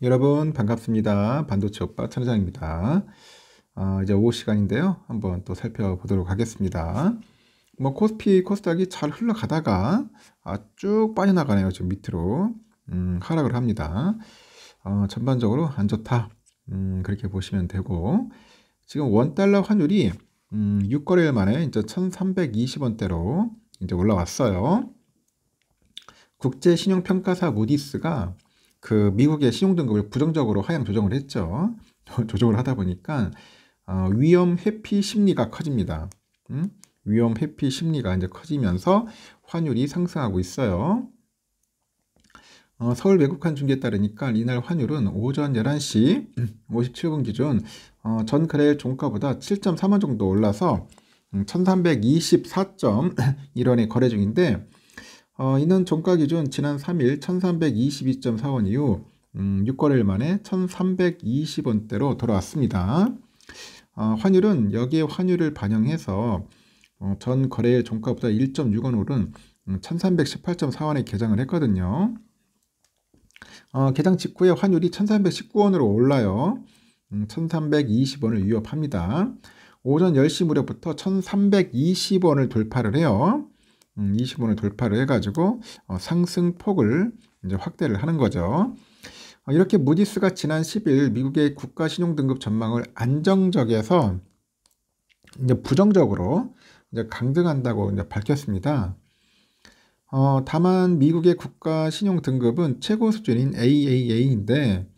여러분 반갑습니다. 반도체 오빠 천장입니다 아, 이제 오후 시간인데요. 한번 또 살펴보도록 하겠습니다. 뭐 코스피 코스닥이 잘 흘러가다가 아, 쭉 빠져나가네요. 지금 밑으로 음, 하락을 합니다. 어, 전반적으로 안 좋다. 음, 그렇게 보시면 되고 지금 원 달러 환율이 음, 6거래일 만에 이제 1,320원대로 이제 올라왔어요. 국제 신용 평가사 무디스가 그 미국의 신용등급을 부정적으로 하향 조정을 했죠. 조정을 하다 보니까 어, 위험 회피 심리가 커집니다. 음? 위험 회피 심리가 이제 커지면서 환율이 상승하고 있어요. 어, 서울 외국환 중계에 따르니까 이날 환율은 오전 11시 57분 음, 기준 어, 전그래일 종가보다 7.3원 정도 올라서 1324.1원에 음, 거래 중인데 어, 이는 종가 기준 지난 3일 1322.4원 이후 음, 6거래일 만에 1320원대로 돌아왔습니다. 어, 환율은 여기에 환율을 반영해서 어, 전거래의 종가보다 1.6원 오른 음, 1318.4원에 개장을 했거든요. 어, 개장 직후에 환율이 1319원으로 올라요. 음, 1320원을 위협합니다. 오전 10시 무렵부터 1320원을 돌파를 해요. 음, 20원을 돌파를 해가지고 어, 상승폭을 이제 확대를 하는 거죠. 어, 이렇게 무디스가 지난 10일 미국의 국가 신용 등급 전망을 안정적에서 이제 부정적으로 이제 강등한다고 이제 밝혔습니다. 어, 다만 미국의 국가 신용 등급은 최고 수준인 AAA인데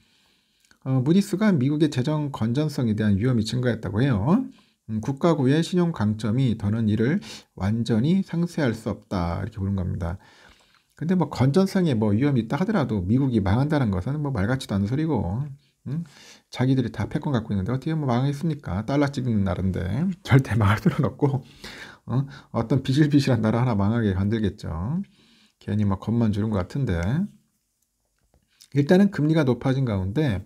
어, 무디스가 미국의 재정 건전성에 대한 위험이 증가했다고 해요. 음, 국가구의 신용 강점이 더는 이를 완전히 상쇄할 수 없다 이렇게 보는 겁니다. 근데 뭐 건전성에 뭐 위험이 있다 하더라도 미국이 망한다는 것은 뭐 말 같지도 않은 소리고 음? 자기들이 다 패권 갖고 있는데 어떻게 뭐 망했습니까? 달러 찍는 나라인데 절대 망할 필요는 없고 어? 어떤 비실비실한 나라 하나 망하게 만들겠죠. 괜히 막 뭐 겁만 주는 것 같은데 일단은 금리가 높아진 가운데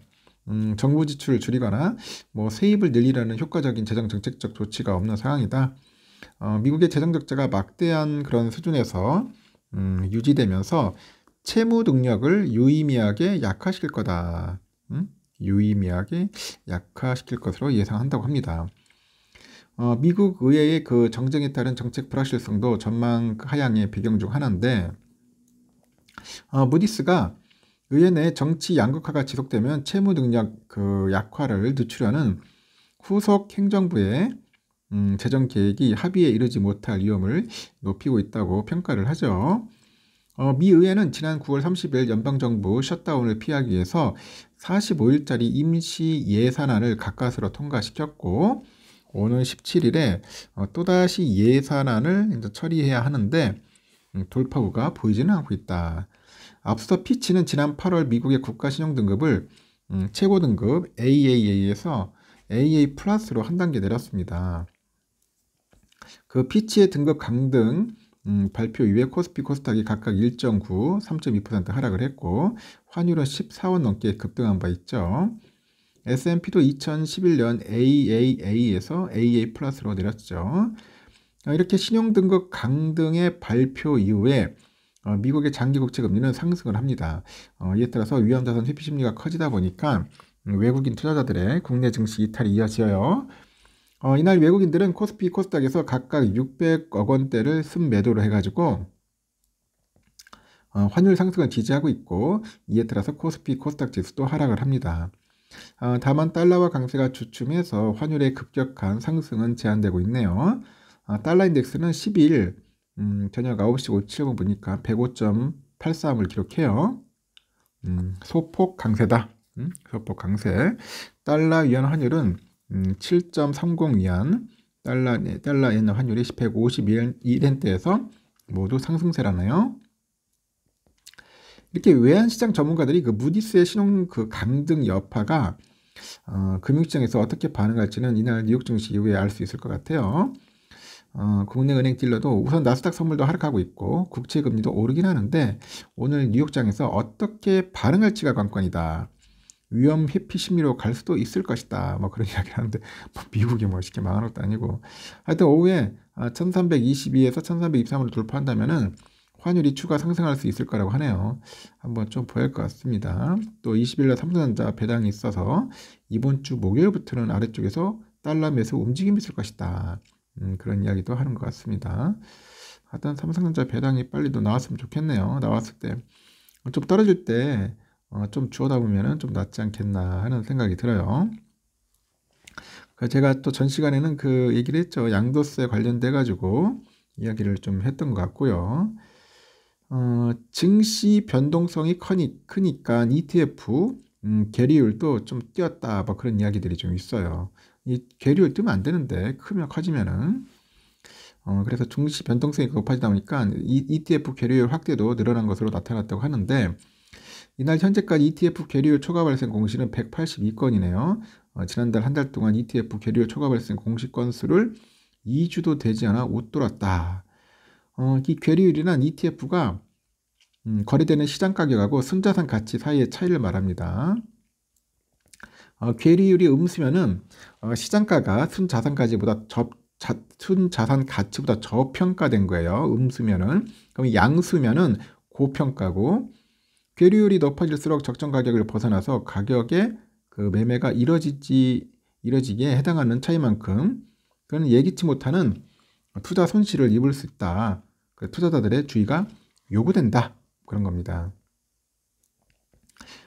음, 정부 지출을 줄이거나 뭐 세입을 늘리라는 효과적인 재정 정책적 조치가 없는 상황이다. 어, 미국의 재정 적자가 막대한 그런 수준에서 음, 유지되면서 채무 능력을 유의미하게 약화시킬 거다. 음? 유의미하게 약화시킬 것으로 예상한다고 합니다. 어, 미국 의회의 그 정쟁에 따른 정책 불확실성도 전망 하향의 배경 중 하나인데 어, 무디스가 의회 내 정치 양극화가 지속되면 채무 능력 그 약화를 늦추려는 후속 행정부의 음, 재정 계획이 합의에 이르지 못할 위험을 높이고 있다고 평가를 하죠. 어, 미 의회는 지난 9월 30일 연방정부 셧다운을 피하기 위해서 45일짜리 임시 예산안을 가까스로 통과시켰고, 오는 17일에 어, 또다시 예산안을 이제 처리해야 하는데, 음, 돌파구가 보이지는 않고 있다. 앞서 피치는 지난 8월 미국의 국가신용 등급을 음, 최고 등급 AAA에서 AA 플러스로 한 단계 내렸습니다. 그 피치의 등급 강등 음, 발표 이후에 코스피 코스닥이 각각 1.9, 3.2% 하락을 했고 환율은 14원 넘게 급등한 바 있죠. S&P도 2011년 AAA에서 AA 플러스로 내렸죠. 어, 이렇게 신용등급 강등의 발표 이후에 어, 미국의 장기 국채 금리는 상승을 합니다. 어, 이에 따라서 위험자산 회피 심리가 커지다 보니까 음, 외국인 투자자들의 국내 증시 이탈이 이어지어요. 이날 외국인들은 코스피 코스닥에서 각각 600억 원대를 순매도로 해가지고 환율 상승을 지지하고 있고 이에 따라서 코스피 코스닥 지수도 하락을 합니다. 다만 달러와 강세가 주춤해서 환율의 급격한 상승은 제한되고 있네요. 아, 달러 인덱스는 12일 음, 저녁 9시 57분 보니까 105.83을 기록해요. 음, 소폭 강세다. 음, 소폭 강세. 달러 위안 환율은 음, 7.30 위안, 달러, 네, 달러 엔 환율이 152엔대에서 모두 상승세라네요. 이렇게 외환시장 전문가들이 그 무디스의 신용 그 강등 여파가 어, 금융시장에서 어떻게 반응할지는 이날 뉴욕 증시 이후에 알 수 있을 것 같아요. 어, 국내 은행 딜러도 우선 나스닥 선물도 하락하고 있고 국채 금리도 오르긴 하는데 오늘 뉴욕장에서 어떻게 반응할지가 관건이다. 위험 회피 심리로 갈 수도 있을 것이다. 뭐 그런 이야기를 하는데 뭐 미국이 뭐 쉽게 망하는 것도 아니고 하여튼 오후에 1322에서 아, 1323으로 돌파한다면은 환율이 추가 상승할 수 있을 거라고 하네요. 한번 좀 보일 것 같습니다. 또 20일날 삼성전자 배당이 있어서 이번 주 목요일부터는 아래쪽에서 달러 매수 움직임이 있을 것이다. 음, 그런 이야기도 하는 것 같습니다. 하여튼 삼성전자 배당이 빨리도 나왔으면 좋겠네요. 나왔을 때좀 어, 떨어질 때좀 어, 주워다 보면좀 낫지 않겠나 하는 생각이 들어요. 그 제가 또 전 시간에는 그 얘기를 했죠. 양도세 관련돼 가지고 이야기를 좀 했던 것 같고요. 어, 증시 변동성이 크니, 크니까 ETF 음, 계리율도 좀 뛰었다 뭐 그런 이야기들이 좀 있어요. 이 계류를 뜨면 안 되는데 크면 커지면은 어, 그래서 중시 변동성이 높아지다 보니까 ETF 계류율 확대도 늘어난 것으로 나타났다고 하는데 이날 현재까지 ETF 계류율 초과 발생 공시는 182건이네요. 어, 지난달 한 달 동안 ETF 계류율 초과 발생 공시 건수를 2주도 되지 않아 웃돌았다. 어, 이괴류율이란 ETF가 음, 거래되는 시장 가격하고 순자산 가치 사이의 차이를 말합니다. 어, 괴리율이 음수면은 어, 시장가가 순자산가치보다 접 자, 순자산 가치보다 저평가된 거예요. 음수면은 그럼 양수면은 고평가고 괴리율이 높아질수록 적정 가격을 벗어나서 가격에그 매매가 이뤄지지 이뤄지기에 해당하는 차이만큼 그는 예기치 못하는 투자 손실을 입을 수 있다. 그 투자자들의 주의가 요구된다. 그런 겁니다.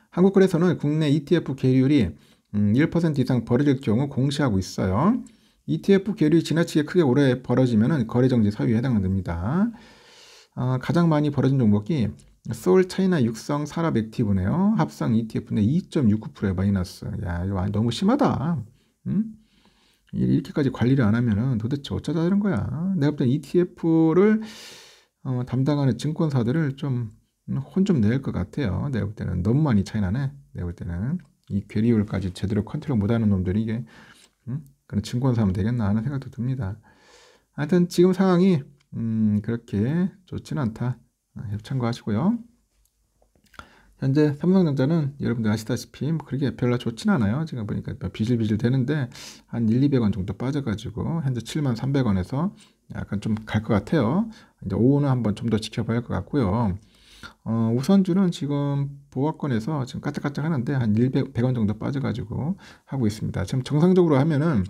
한국거래소는 국내 ETF 괴리율이 1% 음, 이상 벌어질 경우 공시하고 있어요. ETF 계율 지나치게 크게 오래 벌어지면 거래정지 사유에 해당됩니다. 어, 아, 가장 많이 벌어진 종목이 서울 차이나 육성 산업 액티브네요. 합성 ETF인데 2.69%에 마이너스. 야, 이거 너무 심하다. 음? 이렇게까지 관리를 안하면 도대체 어쩌자는 거야. 내가 볼땐 ETF를 어, 담당하는 증권사들을 좀 음, 혼좀 낼 것 같아요. 내가 볼 때는 너무 많이 차이 나네. 내가 볼 때는. 이 괴리율까지 제대로 컨트롤 못하는 놈들이 이게 음? 그런 증권사면 되겠나 하는 생각도 듭니다. 하여튼 지금 상황이 음, 그렇게 좋지는 않다. 아, 참고하시고요. 현재 삼성전자는 여러분들 아시다시피 뭐 그렇게 별로 좋진 않아요. 지금 보니까 뭐 비실비실 되는데 한 1, 200원 정도 빠져가지고 현재 7만 300원에서 약간 좀 갈 것 같아요. 이제 오후는 한번 좀 더 지켜봐야 할 것 같고요. 어, 우선주는 지금 보합권에서 지금 까짝까짝 하는데 한 100, 원 정도 빠져가지고 하고 있습니다. 지금 정상적으로 하면은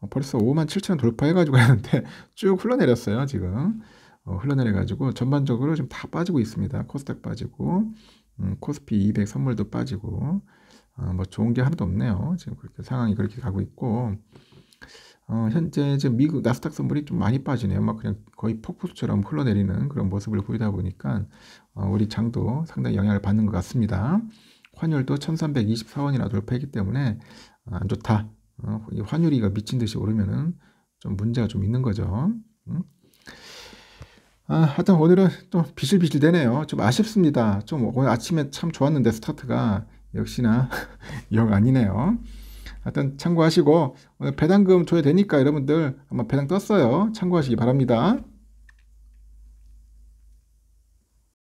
어, 벌써 5만 7천 돌파해가지고 하는데 쭉 흘러내렸어요. 지금 어, 흘러내려가지고 전반적으로 지금 다 빠지고 있습니다. 코스닥 빠지고 음, 코스피 200 선물도 빠지고 어, 뭐 좋은 게 하나도 없네요. 지금 그렇게 상황이 그렇게 가고 있고 어, 현재 지금 미국 나스닥 선물이 좀 많이 빠지네요. 막 그냥 거의 폭포수처럼 흘러내리는 그런 모습을 보이다 보니까 어, 우리 장도 상당히 영향을 받는 것 같습니다. 환율도 1324원이나 돌파했기 때문에 아, 안 좋다. 어, 환율이 미친 듯이 오르면좀 문제가 좀 있는 거죠. 음? 아, 하여튼 오늘은 좀 비실비실 되네요. 좀 아쉽습니다. 좀 오늘 아침에 참 좋았는데 스타트가 역시나 영 아니네요. 하여튼 참고하시고 오늘 배당금 줘야 되니까 여러분들 아마 배당 떴어요. 참고하시기 바랍니다.